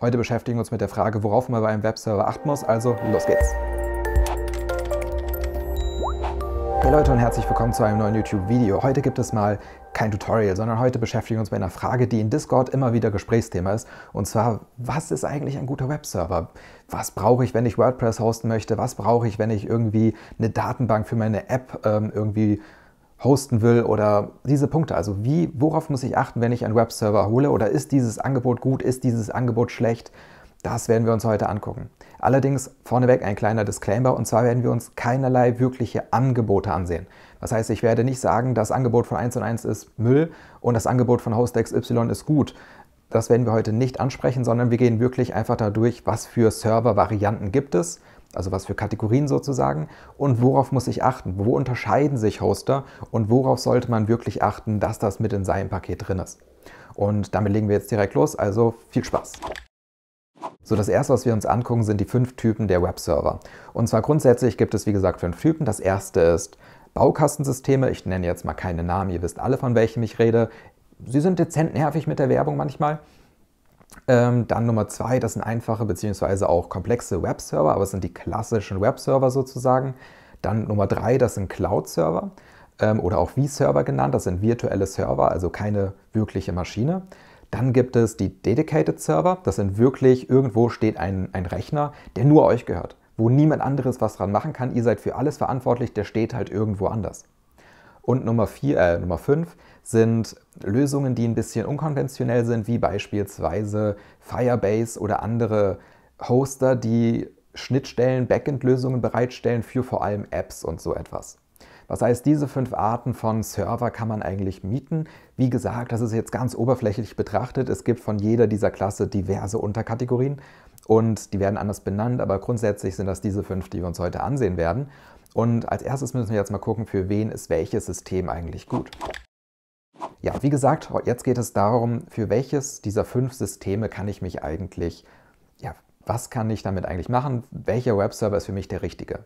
Heute beschäftigen wir uns mit der Frage, worauf man bei einem Webserver achten muss. Also los geht's. Hey Leute und herzlich willkommen zu einem neuen YouTube-Video. Heute gibt es mal kein Tutorial, sondern heute beschäftigen wir uns mit einer Frage, die in Discord immer wieder Gesprächsthema ist. Und zwar, was ist eigentlich ein guter Webserver? Was brauche ich, wenn ich WordPress hosten möchte? Was brauche ich, wenn ich irgendwie eine Datenbank für meine App ähm, irgendwie hosten will oder diese Punkte. Also wie, worauf muss ich achten, wenn ich einen Webserver hole oder ist dieses Angebot gut, ist dieses Angebot schlecht? Das werden wir uns heute angucken. Allerdings vorneweg ein kleiner Disclaimer und zwar werden wir uns keinerlei wirkliche Angebote ansehen. Das heißt, ich werde nicht sagen, das Angebot von 1 und 1 ist Müll und das Angebot von Host XY ist gut. Das werden wir heute nicht ansprechen, sondern wir gehen wirklich einfach dadurch, was für Servervarianten gibt es also was für Kategorien sozusagen, und worauf muss ich achten, wo unterscheiden sich Hoster und worauf sollte man wirklich achten, dass das mit in seinem Paket drin ist. Und damit legen wir jetzt direkt los, also viel Spaß! So, das erste, was wir uns angucken, sind die fünf Typen der Webserver. Und zwar grundsätzlich gibt es, wie gesagt, fünf Typen. Das erste ist Baukastensysteme. Ich nenne jetzt mal keine Namen, ihr wisst alle, von welchem ich rede. Sie sind dezent nervig mit der Werbung manchmal. Ähm, dann Nummer zwei, das sind einfache bzw. auch komplexe Webserver, aber es sind die klassischen Webserver sozusagen. Dann Nummer drei, das sind Cloud-Server ähm, oder auch V-Server genannt, das sind virtuelle Server, also keine wirkliche Maschine. Dann gibt es die Dedicated Server, das sind wirklich, irgendwo steht ein, ein Rechner, der nur euch gehört, wo niemand anderes was dran machen kann, ihr seid für alles verantwortlich, der steht halt irgendwo anders. Und Nummer 4, äh, Nummer 5, sind Lösungen, die ein bisschen unkonventionell sind, wie beispielsweise Firebase oder andere Hoster, die Schnittstellen, Backend-Lösungen bereitstellen für vor allem Apps und so etwas. Was heißt, diese fünf Arten von Server kann man eigentlich mieten. Wie gesagt, das ist jetzt ganz oberflächlich betrachtet. Es gibt von jeder dieser Klasse diverse Unterkategorien und die werden anders benannt, aber grundsätzlich sind das diese fünf, die wir uns heute ansehen werden. Und als erstes müssen wir jetzt mal gucken, für wen ist welches System eigentlich gut. Ja, wie gesagt, jetzt geht es darum, für welches dieser fünf Systeme kann ich mich eigentlich, ja, was kann ich damit eigentlich machen? Welcher Webserver ist für mich der richtige?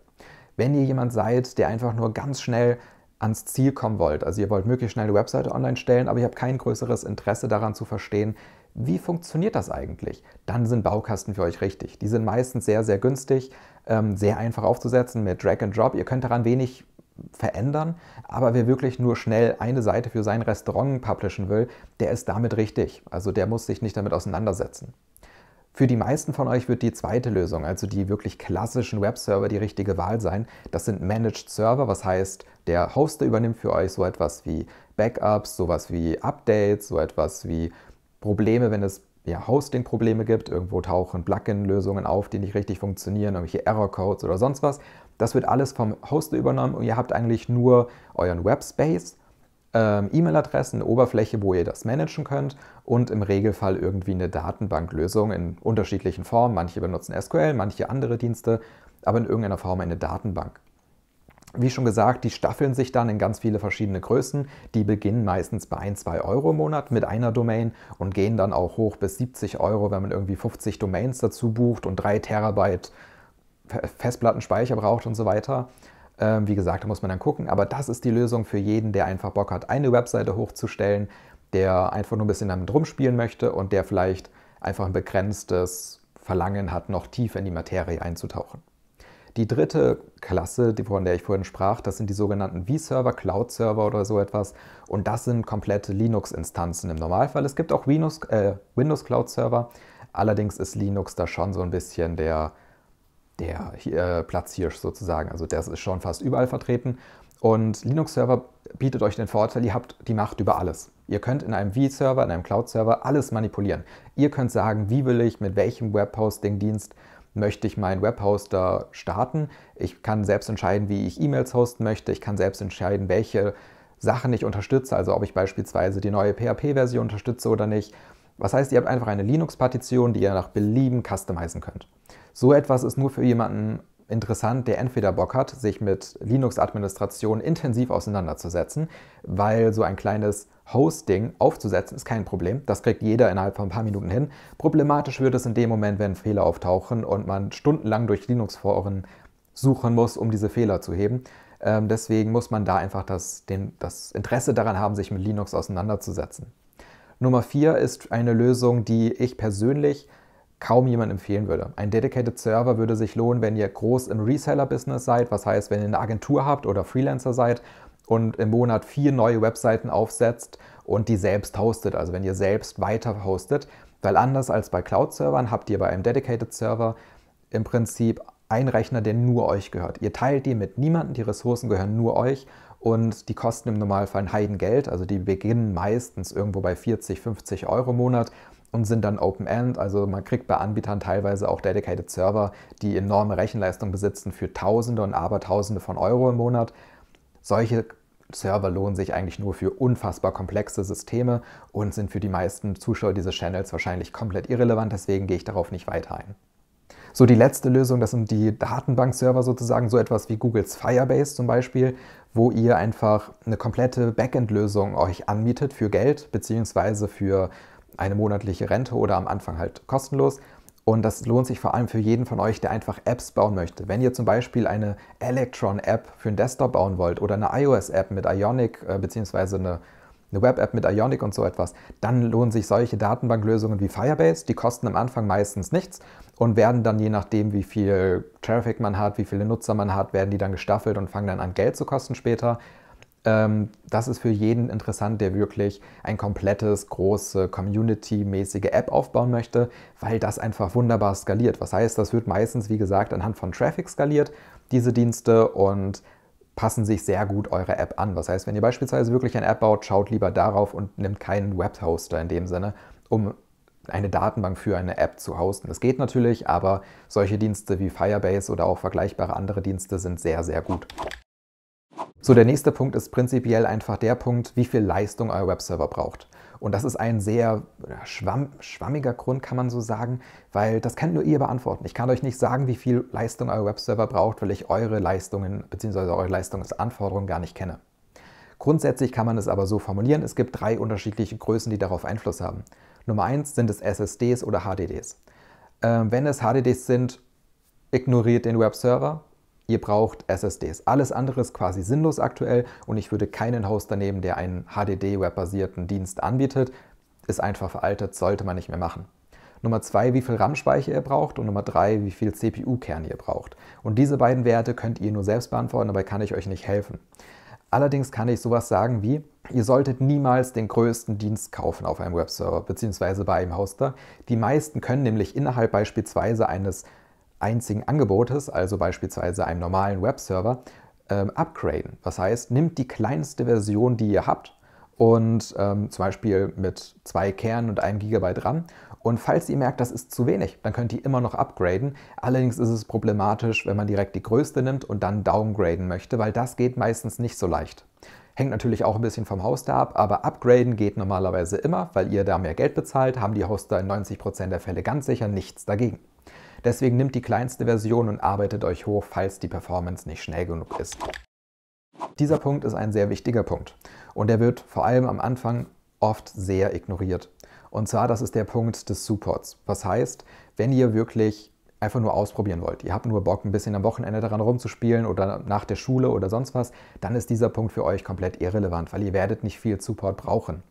Wenn ihr jemand seid, der einfach nur ganz schnell ans Ziel kommen wollt, also ihr wollt möglichst schnell eine Webseite online stellen, aber ihr habt kein größeres Interesse daran zu verstehen, wie funktioniert das eigentlich? Dann sind Baukasten für euch richtig. Die sind meistens sehr, sehr günstig, ähm, sehr einfach aufzusetzen mit Drag and Drop. Ihr könnt daran wenig verändern, aber wer wirklich nur schnell eine Seite für sein Restaurant publishen will, der ist damit richtig. Also der muss sich nicht damit auseinandersetzen. Für die meisten von euch wird die zweite Lösung, also die wirklich klassischen Webserver, die richtige Wahl sein. Das sind Managed Server, was heißt, der Hoster übernimmt für euch so etwas wie Backups, sowas wie Updates, so etwas wie Probleme, wenn es ja, Hosting-Probleme gibt, irgendwo tauchen Plugin-Lösungen auf, die nicht richtig funktionieren, irgendwelche Error-Codes oder sonst was. Das wird alles vom Hoster übernommen und ihr habt eigentlich nur euren Webspace, ähm, E-Mail-Adressen, eine Oberfläche, wo ihr das managen könnt und im Regelfall irgendwie eine Datenbanklösung in unterschiedlichen Formen. Manche benutzen SQL, manche andere Dienste, aber in irgendeiner Form eine Datenbank. Wie schon gesagt, die staffeln sich dann in ganz viele verschiedene Größen. Die beginnen meistens bei 1, 2 Euro im Monat mit einer Domain und gehen dann auch hoch bis 70 Euro, wenn man irgendwie 50 Domains dazu bucht und 3 Terabyte Festplattenspeicher braucht und so weiter. Ähm, wie gesagt, da muss man dann gucken. Aber das ist die Lösung für jeden, der einfach Bock hat, eine Webseite hochzustellen, der einfach nur ein bisschen damit rumspielen möchte und der vielleicht einfach ein begrenztes Verlangen hat, noch tiefer in die Materie einzutauchen. Die dritte Klasse, von der ich vorhin sprach, das sind die sogenannten V-Server, Cloud-Server oder so etwas. Und das sind komplette Linux-Instanzen im Normalfall. Es gibt auch äh, Windows-Cloud-Server. Äh, Windows Allerdings ist Linux da schon so ein bisschen der der äh, Platzhirsch sozusagen. Also das ist schon fast überall vertreten. Und Linux-Server bietet euch den Vorteil, ihr habt die Macht über alles. Ihr könnt in einem V-Server, in einem Cloud-Server alles manipulieren. Ihr könnt sagen, wie will ich, mit welchem Webhosting-Dienst möchte ich meinen Webhoster starten. Ich kann selbst entscheiden, wie ich E-Mails hosten möchte. Ich kann selbst entscheiden, welche Sachen ich unterstütze, also ob ich beispielsweise die neue PHP-Version unterstütze oder nicht. Was heißt, ihr habt einfach eine Linux-Partition, die ihr nach Belieben customizen könnt. So etwas ist nur für jemanden interessant, der entweder Bock hat, sich mit Linux-Administration intensiv auseinanderzusetzen, weil so ein kleines Hosting aufzusetzen ist kein Problem. Das kriegt jeder innerhalb von ein paar Minuten hin. Problematisch wird es in dem Moment, wenn Fehler auftauchen und man stundenlang durch Linux-Foren suchen muss, um diese Fehler zu heben. Ähm, deswegen muss man da einfach das, den, das Interesse daran haben, sich mit Linux auseinanderzusetzen. Nummer vier ist eine Lösung, die ich persönlich kaum jemand empfehlen würde. Ein Dedicated Server würde sich lohnen, wenn ihr groß im Reseller-Business seid, was heißt, wenn ihr eine Agentur habt oder Freelancer seid und im Monat vier neue Webseiten aufsetzt und die selbst hostet, also wenn ihr selbst weiter hostet, weil anders als bei Cloud-Servern habt ihr bei einem Dedicated Server im Prinzip einen Rechner, der nur euch gehört. Ihr teilt die mit niemandem, die Ressourcen gehören nur euch und die kosten im Normalfall ein Heidengeld. Also die beginnen meistens irgendwo bei 40, 50 Euro im Monat und sind dann Open-End. Also man kriegt bei Anbietern teilweise auch Dedicated Server, die enorme Rechenleistung besitzen für Tausende und Abertausende von Euro im Monat. Solche Server lohnen sich eigentlich nur für unfassbar komplexe Systeme und sind für die meisten Zuschauer dieses Channels wahrscheinlich komplett irrelevant. Deswegen gehe ich darauf nicht weiter ein. So die letzte Lösung, das sind die Datenbank-Server sozusagen, so etwas wie Googles Firebase zum Beispiel, wo ihr einfach eine komplette Backend-Lösung euch anmietet für Geld beziehungsweise für eine monatliche Rente oder am Anfang halt kostenlos. Und das lohnt sich vor allem für jeden von euch, der einfach Apps bauen möchte. Wenn ihr zum Beispiel eine Electron-App für einen Desktop bauen wollt oder eine iOS-App mit Ionic äh, beziehungsweise eine eine Web-App mit Ionic und so etwas, dann lohnen sich solche Datenbanklösungen wie Firebase. Die kosten am Anfang meistens nichts und werden dann je nachdem, wie viel Traffic man hat, wie viele Nutzer man hat, werden die dann gestaffelt und fangen dann an, Geld zu kosten später. Ähm, das ist für jeden interessant, der wirklich ein komplettes, große, community-mäßige App aufbauen möchte, weil das einfach wunderbar skaliert. Was heißt, das wird meistens, wie gesagt, anhand von Traffic skaliert, diese Dienste und passen sich sehr gut eure App an. Was heißt, wenn ihr beispielsweise wirklich eine App baut, schaut lieber darauf und nimmt keinen Webhoster in dem Sinne, um eine Datenbank für eine App zu hosten. Das geht natürlich, aber solche Dienste wie Firebase oder auch vergleichbare andere Dienste sind sehr, sehr gut. So, der nächste Punkt ist prinzipiell einfach der Punkt, wie viel Leistung euer Webserver braucht. Und das ist ein sehr schwamm, schwammiger Grund, kann man so sagen, weil das kann nur ihr beantworten. Ich kann euch nicht sagen, wie viel Leistung euer Webserver braucht, weil ich eure Leistungen bzw. eure Leistungsanforderungen gar nicht kenne. Grundsätzlich kann man es aber so formulieren, es gibt drei unterschiedliche Größen, die darauf Einfluss haben. Nummer eins sind es SSDs oder HDDs. Ähm, wenn es HDDs sind, ignoriert den Webserver, ihr braucht SSDs. Alles andere ist quasi sinnlos aktuell und ich würde keinen Hoster nehmen, der einen hdd webbasierten Dienst anbietet, ist einfach veraltet, sollte man nicht mehr machen. Nummer zwei, wie viel RAM-Speicher ihr braucht und Nummer drei, wie viel CPU-Kern ihr braucht. Und diese beiden Werte könnt ihr nur selbst beantworten, dabei kann ich euch nicht helfen. Allerdings kann ich sowas sagen wie, ihr solltet niemals den größten Dienst kaufen auf einem Webserver bzw. bei einem Hoster. Die meisten können nämlich innerhalb beispielsweise eines einzigen Angebotes, also beispielsweise einem normalen Webserver, ähm, upgraden. Das heißt, nimmt die kleinste Version, die ihr habt, und ähm, zum Beispiel mit zwei Kernen und einem Gigabyte RAM. Und falls ihr merkt, das ist zu wenig, dann könnt ihr immer noch upgraden. Allerdings ist es problematisch, wenn man direkt die größte nimmt und dann downgraden möchte, weil das geht meistens nicht so leicht. Hängt natürlich auch ein bisschen vom Hoster ab, aber upgraden geht normalerweise immer, weil ihr da mehr Geld bezahlt, haben die Hoster in 90% der Fälle ganz sicher nichts dagegen. Deswegen nimmt die kleinste Version und arbeitet euch hoch, falls die Performance nicht schnell genug ist. Dieser Punkt ist ein sehr wichtiger Punkt und der wird vor allem am Anfang oft sehr ignoriert. Und zwar, das ist der Punkt des Supports. Was heißt, wenn ihr wirklich einfach nur ausprobieren wollt, ihr habt nur Bock, ein bisschen am Wochenende daran rumzuspielen oder nach der Schule oder sonst was, dann ist dieser Punkt für euch komplett irrelevant, weil ihr werdet nicht viel Support brauchen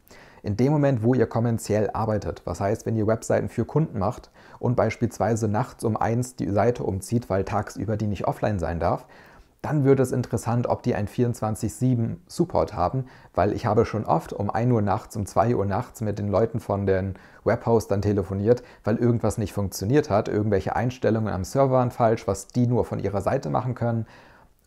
in dem Moment, wo ihr kommerziell arbeitet. Was heißt, wenn ihr Webseiten für Kunden macht und beispielsweise nachts um eins die Seite umzieht, weil tagsüber die nicht offline sein darf, dann wird es interessant, ob die einen 24-7 Support haben, weil ich habe schon oft um 1 Uhr nachts, um 2 Uhr nachts mit den Leuten von den Webhostern telefoniert, weil irgendwas nicht funktioniert hat, irgendwelche Einstellungen am Server waren falsch, was die nur von ihrer Seite machen können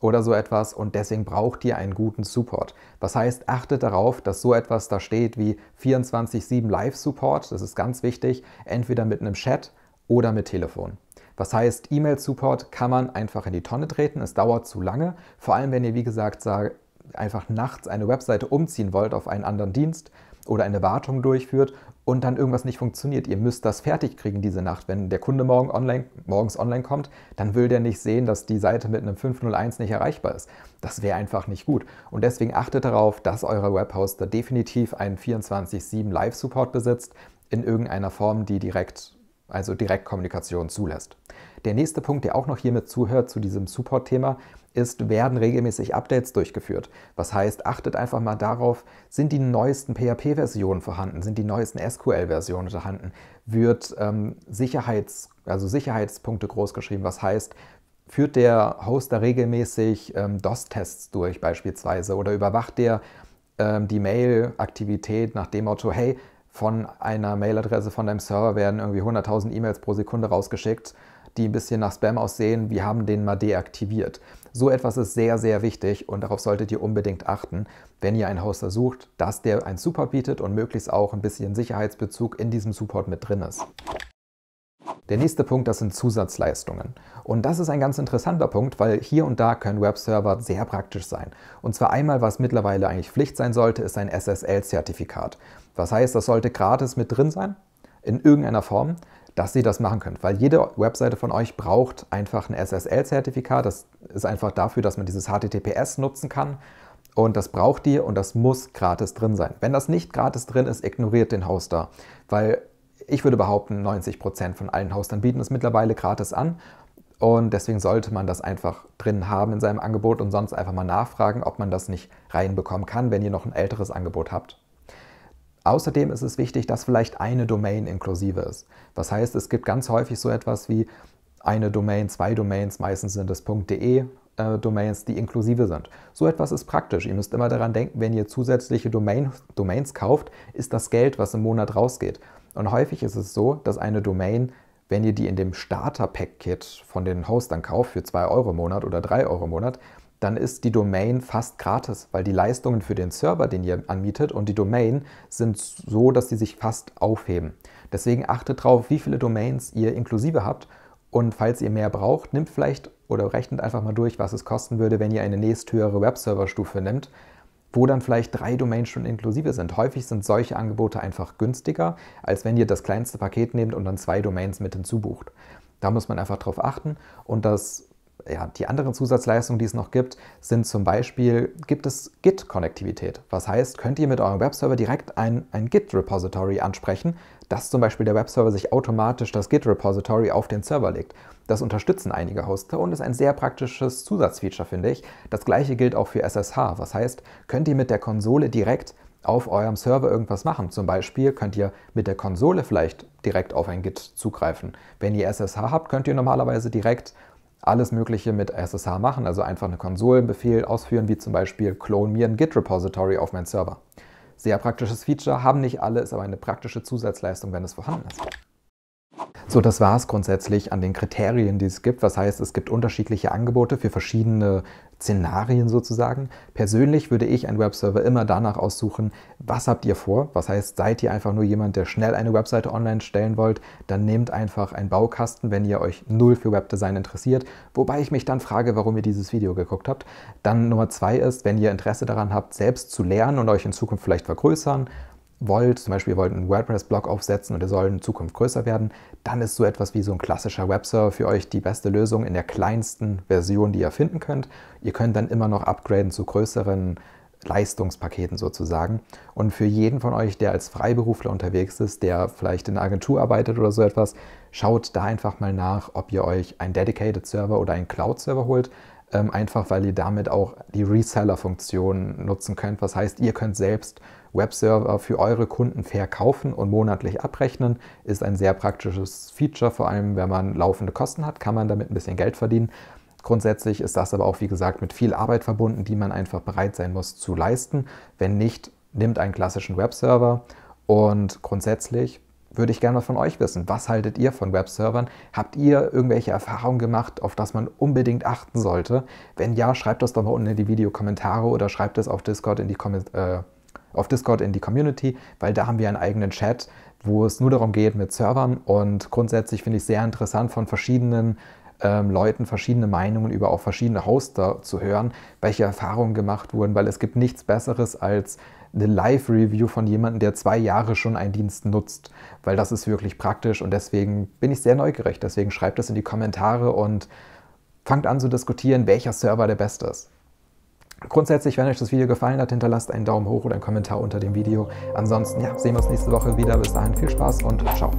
oder so etwas und deswegen braucht ihr einen guten Support. Was heißt, achtet darauf, dass so etwas da steht wie 24/7 Live Support, das ist ganz wichtig, entweder mit einem Chat oder mit Telefon. Was heißt, E-Mail-Support kann man einfach in die Tonne treten, es dauert zu lange, vor allem wenn ihr, wie gesagt, sagt, einfach nachts eine Webseite umziehen wollt auf einen anderen Dienst oder eine Wartung durchführt und dann irgendwas nicht funktioniert. Ihr müsst das fertig kriegen diese Nacht. Wenn der Kunde morgen online, morgens online kommt, dann will der nicht sehen, dass die Seite mit einem 501 nicht erreichbar ist. Das wäre einfach nicht gut. Und deswegen achtet darauf, dass euer Webhoster definitiv einen 24-7 Live-Support besitzt in irgendeiner Form, die direkt also Direktkommunikation zulässt. Der nächste Punkt, der auch noch hiermit zuhört zu diesem Support-Thema, ist, werden regelmäßig Updates durchgeführt. Was heißt, achtet einfach mal darauf, sind die neuesten PHP-Versionen vorhanden, sind die neuesten SQL-Versionen vorhanden, wird ähm, Sicherheits, also Sicherheitspunkte großgeschrieben, was heißt, führt der Hoster regelmäßig ähm, DOS-Tests durch beispielsweise oder überwacht der ähm, die Mail-Aktivität nach dem Motto, hey, von einer Mailadresse von deinem Server werden irgendwie 100.000 E-Mails pro Sekunde rausgeschickt, die ein bisschen nach Spam aussehen. Wir haben den mal deaktiviert. So etwas ist sehr, sehr wichtig und darauf solltet ihr unbedingt achten, wenn ihr einen Hoster sucht, dass der einen Support bietet und möglichst auch ein bisschen Sicherheitsbezug in diesem Support mit drin ist. Der nächste Punkt, das sind Zusatzleistungen. Und das ist ein ganz interessanter Punkt, weil hier und da können Webserver sehr praktisch sein. Und zwar einmal, was mittlerweile eigentlich Pflicht sein sollte, ist ein SSL-Zertifikat. Was heißt, das sollte gratis mit drin sein, in irgendeiner Form, dass ihr das machen könnt. Weil jede Webseite von euch braucht einfach ein SSL-Zertifikat. Das ist einfach dafür, dass man dieses HTTPS nutzen kann. Und das braucht ihr und das muss gratis drin sein. Wenn das nicht gratis drin ist, ignoriert den Hoster. Weil ich würde behaupten, 90 von allen Hostern bieten es mittlerweile gratis an. Und deswegen sollte man das einfach drin haben in seinem Angebot und sonst einfach mal nachfragen, ob man das nicht reinbekommen kann, wenn ihr noch ein älteres Angebot habt. Außerdem ist es wichtig, dass vielleicht eine Domain inklusive ist. Was heißt, es gibt ganz häufig so etwas wie eine Domain, zwei Domains, meistens sind es .de äh, Domains, die inklusive sind. So etwas ist praktisch. Ihr müsst immer daran denken, wenn ihr zusätzliche Domain, Domains kauft, ist das Geld, was im Monat rausgeht. Und häufig ist es so, dass eine Domain, wenn ihr die in dem Starter-Pack-Kit von den Hostern kauft für 2 Euro im Monat oder 3 Euro im Monat, dann ist die Domain fast gratis, weil die Leistungen für den Server, den ihr anmietet, und die Domain sind so, dass sie sich fast aufheben. Deswegen achtet darauf, wie viele Domains ihr inklusive habt. Und falls ihr mehr braucht, nimmt vielleicht oder rechnet einfach mal durch, was es kosten würde, wenn ihr eine nächsthöhere Webserver-Stufe nehmt wo dann vielleicht drei Domains schon inklusive sind. Häufig sind solche Angebote einfach günstiger, als wenn ihr das kleinste Paket nehmt und dann zwei Domains mit hinzubucht. Da muss man einfach drauf achten und das ja, die anderen Zusatzleistungen, die es noch gibt, sind zum Beispiel, gibt es Git-Konnektivität. Was heißt, könnt ihr mit eurem Webserver direkt ein, ein Git-Repository ansprechen, dass zum Beispiel der Webserver sich automatisch das Git-Repository auf den Server legt. Das unterstützen einige Hoster und ist ein sehr praktisches Zusatzfeature, finde ich. Das gleiche gilt auch für SSH. Was heißt, könnt ihr mit der Konsole direkt auf eurem Server irgendwas machen. Zum Beispiel könnt ihr mit der Konsole vielleicht direkt auf ein Git zugreifen. Wenn ihr SSH habt, könnt ihr normalerweise direkt alles Mögliche mit SSH machen, also einfach einen Konsolenbefehl ausführen, wie zum Beispiel clone mir ein Git-Repository auf meinen Server. Sehr praktisches Feature, haben nicht alle, ist aber eine praktische Zusatzleistung, wenn es vorhanden ist. So, das war es grundsätzlich an den Kriterien, die es gibt. Was heißt, es gibt unterschiedliche Angebote für verschiedene Szenarien sozusagen. Persönlich würde ich einen Webserver immer danach aussuchen, was habt ihr vor? Was heißt, seid ihr einfach nur jemand, der schnell eine Webseite online stellen wollt? Dann nehmt einfach einen Baukasten, wenn ihr euch null für Webdesign interessiert. Wobei ich mich dann frage, warum ihr dieses Video geguckt habt. Dann Nummer zwei ist, wenn ihr Interesse daran habt, selbst zu lernen und euch in Zukunft vielleicht vergrößern wollt, zum Beispiel ihr wollt einen WordPress-Blog aufsetzen und der soll in Zukunft größer werden, dann ist so etwas wie so ein klassischer Webserver für euch die beste Lösung in der kleinsten Version, die ihr finden könnt. Ihr könnt dann immer noch upgraden zu größeren Leistungspaketen sozusagen. Und für jeden von euch, der als Freiberufler unterwegs ist, der vielleicht in einer Agentur arbeitet oder so etwas, schaut da einfach mal nach, ob ihr euch einen Dedicated Server oder einen Cloud Server holt. Ähm, einfach weil ihr damit auch die Reseller-Funktion nutzen könnt. Was heißt, ihr könnt selbst Webserver für eure Kunden verkaufen und monatlich abrechnen. Ist ein sehr praktisches Feature, vor allem wenn man laufende Kosten hat, kann man damit ein bisschen Geld verdienen. Grundsätzlich ist das aber auch, wie gesagt, mit viel Arbeit verbunden, die man einfach bereit sein muss zu leisten. Wenn nicht, nimmt einen klassischen Webserver. Und grundsätzlich würde ich gerne mal von euch wissen. Was haltet ihr von Webservern? Habt ihr irgendwelche Erfahrungen gemacht, auf das man unbedingt achten sollte? Wenn ja, schreibt das doch mal unten in die Videokommentare oder schreibt es auf Discord in die Kommentare. äh, auf Discord in die Community, weil da haben wir einen eigenen Chat, wo es nur darum geht mit Servern. Und grundsätzlich finde ich sehr interessant von verschiedenen ähm, Leuten verschiedene Meinungen über auch verschiedene Hoster zu hören, welche Erfahrungen gemacht wurden, weil es gibt nichts Besseres als eine Live-Review von jemandem, der zwei Jahre schon einen Dienst nutzt, weil das ist wirklich praktisch und deswegen bin ich sehr neugierig. Deswegen schreibt es in die Kommentare und fangt an zu diskutieren, welcher Server der beste ist. Grundsätzlich, wenn euch das Video gefallen hat, hinterlasst einen Daumen hoch oder einen Kommentar unter dem Video. Ansonsten ja, sehen wir uns nächste Woche wieder. Bis dahin viel Spaß und ciao.